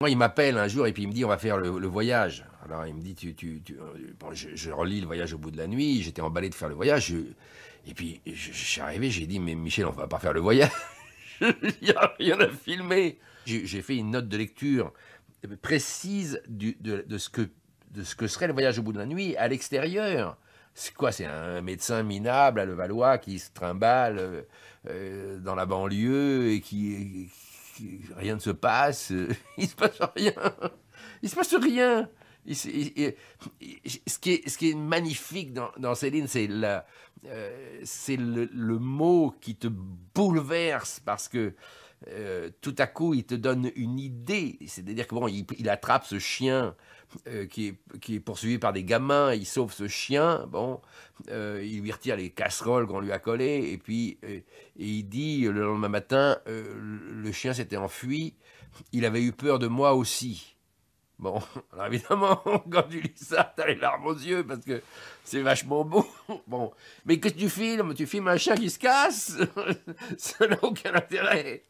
Moi, il m'appelle un jour et puis il me dit on va faire le, voyage. Alors il me dit tu, tu, je, relis le voyage au bout de la nuit. J'étais emballé de faire le voyage. et puis je, suis arrivé, j'ai dit mais Michel, on va pas faire le voyage. il y a rien à filmer. J'ai fait une note de lecture précise du, de, de, ce que de ce que serait le voyage au bout de la nuit à l'extérieur. C'est quoi C'est un médecin minable à Levallois qui se trimballe euh, euh, dans la banlieue et qui rien ne se passe, euh, il se passe rien, il se passe rien. ce, qui est, ce qui est magnifique dans, Céline, c'est euh, c'est le, mot qui te bouleverse parce que euh, tout à coup, il te donne une idée. C'est-à-dire que bon, il, attrape ce chien qui, est, poursuivi par des gamins, il sauve ce chien, bon, il lui retire les casseroles qu'on lui a collées, et puis il dit le lendemain matin, le chien s'était enfui, il avait eu peur de moi aussi. Bon, alors évidemment, quand tu lis ça, t'as les larmes aux yeux parce que c'est vachement beau. Bon, mais qu'est-ce que tu filmes Tu filmes un chat qui se casse Ça n'a aucun intérêt.